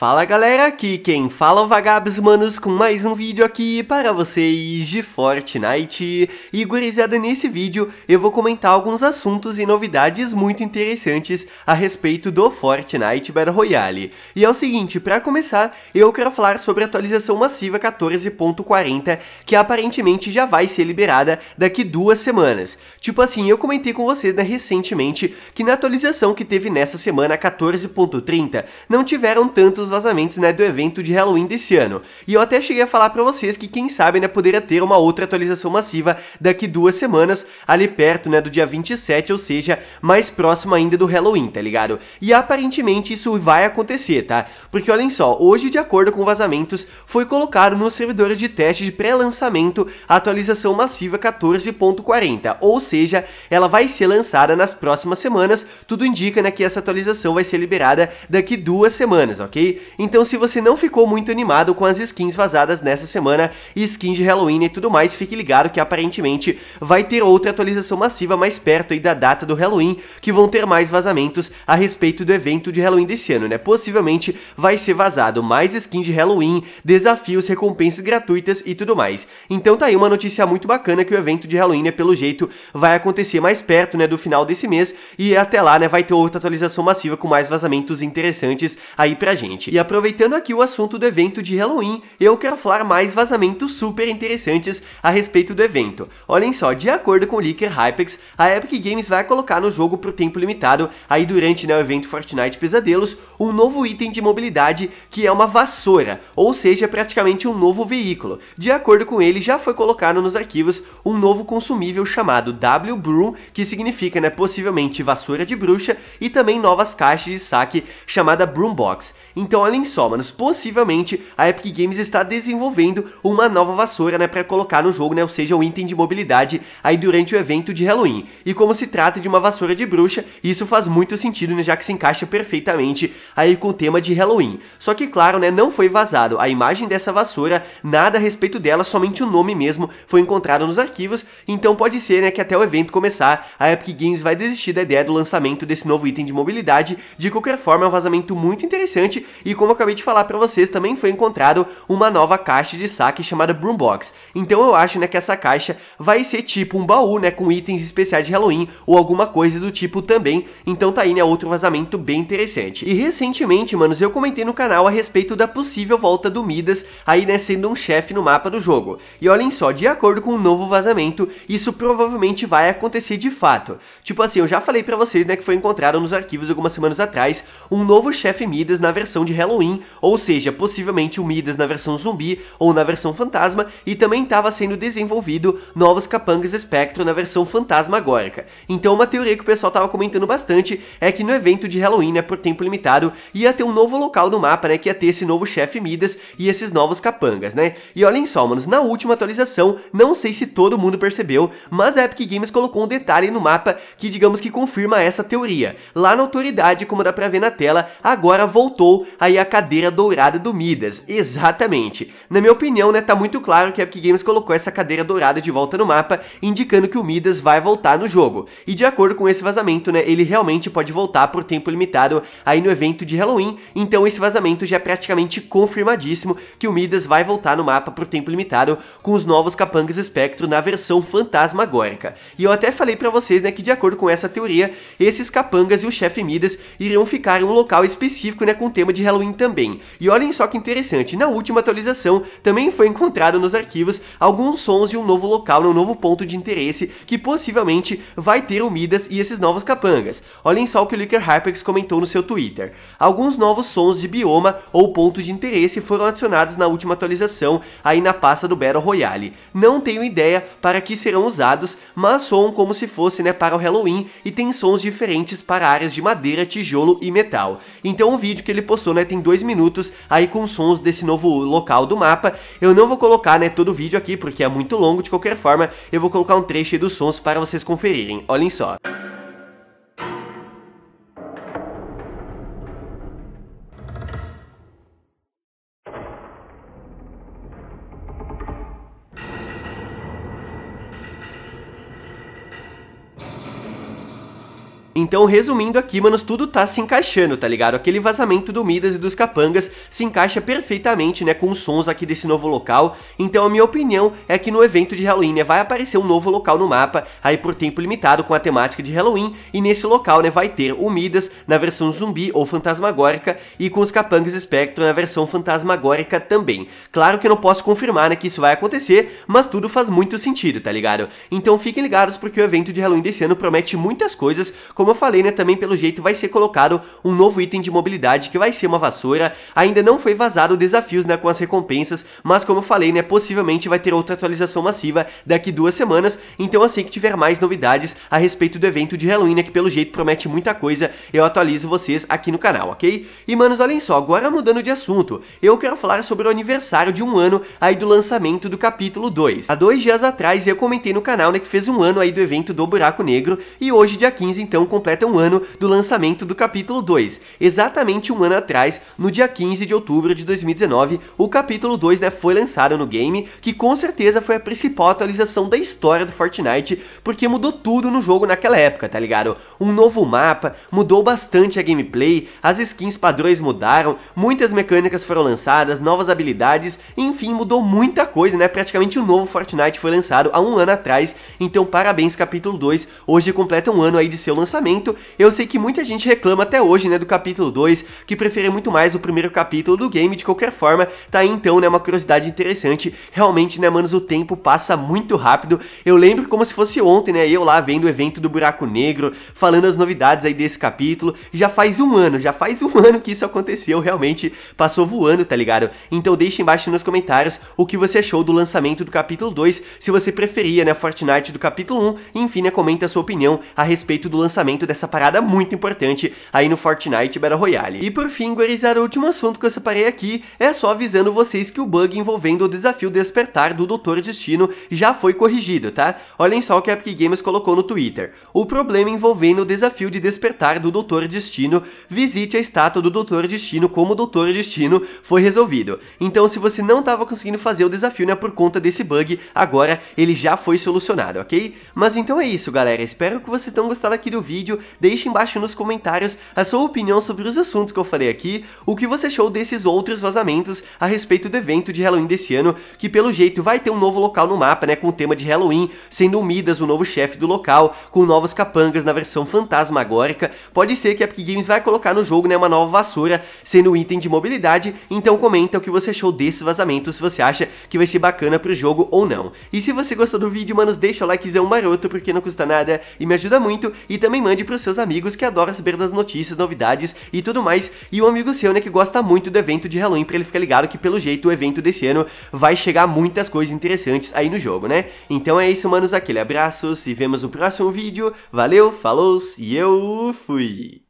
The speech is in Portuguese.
Fala galera, aqui quem fala é o Vagabos Manos com mais um vídeo aqui para vocês de Fortnite. E gurizada, nesse vídeo eu vou comentar alguns assuntos e novidades muito interessantes a respeito do Fortnite Battle Royale. E é o seguinte, para começar, eu quero falar sobre a atualização massiva 14.40, que aparentemente já vai ser liberada daqui duas semanas. Tipo assim, eu comentei com vocês né, recentemente que na atualização que teve nessa semana 14.30, não tiveram tantos vazamentos né, do evento de Halloween desse ano. E eu até cheguei a falar para vocês que quem sabe né, poderia ter uma outra atualização massiva daqui duas semanas, ali perto né, do dia 27, ou seja, mais próximo ainda do Halloween, tá ligado? E aparentemente isso vai acontecer, tá? Porque olhem só, hoje de acordo com vazamentos, foi colocado nos servidores de teste de pré-lançamento a atualização massiva 14.40, ou seja, ela vai ser lançada nas próximas semanas, tudo indica né, que essa atualização vai ser liberada daqui duas semanas, ok? Então, se você não ficou muito animado com as skins vazadas nessa semana, skins de Halloween e tudo mais, fique ligado que aparentemente vai ter outra atualização massiva mais perto aí da data do Halloween, que vão ter mais vazamentos a respeito do evento de Halloween desse ano, né? Possivelmente vai ser vazado mais skins de Halloween, desafios, recompensas gratuitas e tudo mais. Então tá aí uma notícia muito bacana que o evento de Halloween, né, pelo jeito, vai acontecer mais perto, né, do final desse mês e até lá, né, vai ter outra atualização massiva com mais vazamentos interessantes aí pra gente. E aproveitando aqui o assunto do evento de Halloween, eu quero falar mais vazamentos super interessantes a respeito do evento. Olhem só, de acordo com o leaker Hypex, a Epic Games vai colocar no jogo por tempo limitado, aí durante né, o evento Fortnite Pesadelos, um novo item de mobilidade que é uma vassoura, ou seja, praticamente um novo veículo. De acordo com ele, já foi colocado nos arquivos um novo consumível chamado W Broom, que significa, né, possivelmente vassoura de bruxa, e também novas caixas de saque chamada Broombox. Então então olhem só, possivelmente a Epic Games está desenvolvendo uma nova vassoura, né, para colocar no jogo, né, ou seja, um item de mobilidade aí durante o evento de Halloween. E como se trata de uma vassoura de bruxa, isso faz muito sentido, né, já que se encaixa perfeitamente aí com o tema de Halloween. Só que claro, né, não foi vazado a imagem dessa vassoura, nada a respeito dela, somente o nome mesmo foi encontrado nos arquivos, então pode ser, né, que até o evento começar, a Epic Games vai desistir da ideia do lançamento desse novo item de mobilidade. De qualquer forma, é um vazamento muito interessante e como eu acabei de falar para vocês, também foi encontrado uma nova caixa de saque chamada Broombox. Então eu acho, né, que essa caixa vai ser tipo um baú, né, com itens especiais de Halloween ou alguma coisa do tipo também. Então tá aí, né, outro vazamento bem interessante. E recentemente, manos, eu comentei no canal a respeito da possível volta do Midas aí, né, sendo um chefe no mapa do jogo. E olhem só, de acordo com um novo vazamento, isso provavelmente vai acontecer de fato. Tipo assim, eu já falei para vocês, né, que foi encontrado nos arquivos algumas semanas atrás um novo chefe Midas na versão de de Halloween, ou seja, possivelmente o Midas na versão zumbi ou na versão fantasma, e também estava sendo desenvolvido novos capangas Spectro na versão fantasma fantasmagórica. Então uma teoria que o pessoal estava comentando bastante é que no evento de Halloween, né, por tempo limitado, ia ter um novo local do mapa, né, que ia ter esse novo chefe Midas e esses novos capangas, né? E olhem só, manos, na última atualização, não sei se todo mundo percebeu, mas a Epic Games colocou um detalhe no mapa que digamos que confirma essa teoria. Lá na autoridade, como dá pra ver na tela, agora voltou aí a cadeira dourada do Midas. Exatamente. Na minha opinião, né, tá muito claro que a Epic Games colocou essa cadeira dourada de volta no mapa, indicando que o Midas vai voltar no jogo. E de acordo com esse vazamento, né, ele realmente pode voltar por tempo limitado aí no evento de Halloween, então esse vazamento já é praticamente confirmadíssimo que o Midas vai voltar no mapa por tempo limitado com os novos capangas Espectro na versão fantasmagórica. E eu até falei para vocês, né, que de acordo com essa teoria, esses capangas e o chefe Midas iriam ficar em um local específico, né, com o tema de Halloween também. E olhem só que interessante, na última atualização também foi encontrado nos arquivos alguns sons de um novo local, um novo ponto de interesse que possivelmente vai ter o Midas e esses novos capangas. Olhem só o que o Licker Hypex comentou no seu Twitter. Alguns novos sons de bioma ou ponto de interesse foram adicionados na última atualização aí na pasta do Battle Royale. Não tenho ideia para que serão usados, mas soam como se fosse né, para o Halloween e tem sons diferentes para áreas de madeira, tijolo e metal. Então o vídeo que ele postou na né, tem dois minutos aí com sons desse novo local do mapa. Eu não vou colocar, né, todo o vídeo aqui, porque é muito longo de qualquer forma. Eu vou colocar um trecho dos sons para vocês conferirem. Olhem só. Música Então, resumindo aqui, manos, tudo tá se encaixando, tá ligado? Aquele vazamento do Midas e dos Capangas se encaixa perfeitamente, né, com os sons aqui desse novo local. Então, a minha opinião é que no evento de Halloween, né, vai aparecer um novo local no mapa, aí por tempo limitado com a temática de Halloween, e nesse local, né, vai ter o Midas na versão zumbi ou fantasmagórica e com os Capangas Spectrum na versão fantasmagórica também. Claro que eu não posso confirmar, né, que isso vai acontecer, mas tudo faz muito sentido, tá ligado? Então, fiquem ligados porque o evento de Halloween desse ano promete muitas coisas, como eu falei, né, também pelo jeito vai ser colocado um novo item de mobilidade que vai ser uma vassoura. Ainda não foi vazado desafios, né, com as recompensas, mas como eu falei, né, possivelmente vai ter outra atualização massiva daqui duas semanas. Então assim que tiver mais novidades a respeito do evento de Halloween, né, que pelo jeito promete muita coisa, eu atualizo vocês aqui no canal, ok? E manos, olhem só, agora mudando de assunto, eu quero falar sobre o aniversário de um ano aí do lançamento do capítulo 2. Há dois dias atrás eu comentei no canal, né, que fez um ano aí do evento do Buraco Negro e hoje, dia 15, então, completa um ano do lançamento do capítulo 2. Exatamente um ano atrás, no dia 15 de outubro de 2019, o capítulo 2 né, foi lançado no game, que com certeza foi a principal atualização da história do Fortnite, porque mudou tudo no jogo naquela época, tá ligado? Um novo mapa, mudou bastante a gameplay, as skins padrões mudaram, muitas mecânicas foram lançadas, novas habilidades, enfim, mudou muita coisa, né? Praticamente o um novo Fortnite foi lançado há um ano atrás, então parabéns capítulo 2, hoje completa um ano aí de seu lançamento eu sei que muita gente reclama até hoje, né, do capítulo 2, que prefere muito mais o primeiro capítulo do game, de qualquer forma, tá aí então, né, uma curiosidade interessante, realmente, né, manos, o tempo passa muito rápido, eu lembro como se fosse ontem, né, eu lá vendo o evento do Buraco Negro, falando as novidades aí desse capítulo, já faz um ano, já faz um ano que isso aconteceu, realmente passou voando, tá ligado? Então deixa embaixo nos comentários o que você achou do lançamento do capítulo 2, se você preferia, né, Fortnite do capítulo 1, um, enfim, né, comenta a sua opinião a respeito do lançamento lançamento dessa parada muito importante aí no Fortnite Battle Royale. E por fim, gurizada, o último assunto que eu separei aqui é só avisando vocês que o bug envolvendo o desafio despertar do Doutor Destino já foi corrigido, tá? Olhem só o que a Epic Games colocou no Twitter. O problema envolvendo o desafio de despertar do Doutor Destino, visite a estátua do Doutor Destino como Doutor Destino foi resolvido. Então se você não estava conseguindo fazer o desafio né, por conta desse bug, agora ele já foi solucionado, ok? Mas então é isso, galera. Espero que vocês tenham gostado aqui do vídeo vídeo, deixe embaixo nos comentários a sua opinião sobre os assuntos que eu falei aqui, o que você achou desses outros vazamentos a respeito do evento de Halloween desse ano, que pelo jeito vai ter um novo local no mapa, né, com o tema de Halloween, sendo o Midas o novo chefe do local, com novos capangas na versão fantasmagórica. Pode ser que a Epic Games vai colocar no jogo, né, uma nova vassoura, sendo um item de mobilidade, então comenta o que você achou desses vazamentos, se você acha que vai ser bacana pro jogo ou não. E se você gostou do vídeo, manos, deixa o likezão maroto, porque não custa nada e me ajuda muito, e também, mande para os seus amigos que adoram saber das notícias, novidades e tudo mais. E um amigo seu, né, que gosta muito do evento de Halloween para ele ficar ligado que pelo jeito o evento desse ano vai chegar muitas coisas interessantes aí no jogo, né? Então é isso, manos, aquele abraço, se vemos no próximo vídeo. Valeu, falou e eu fui.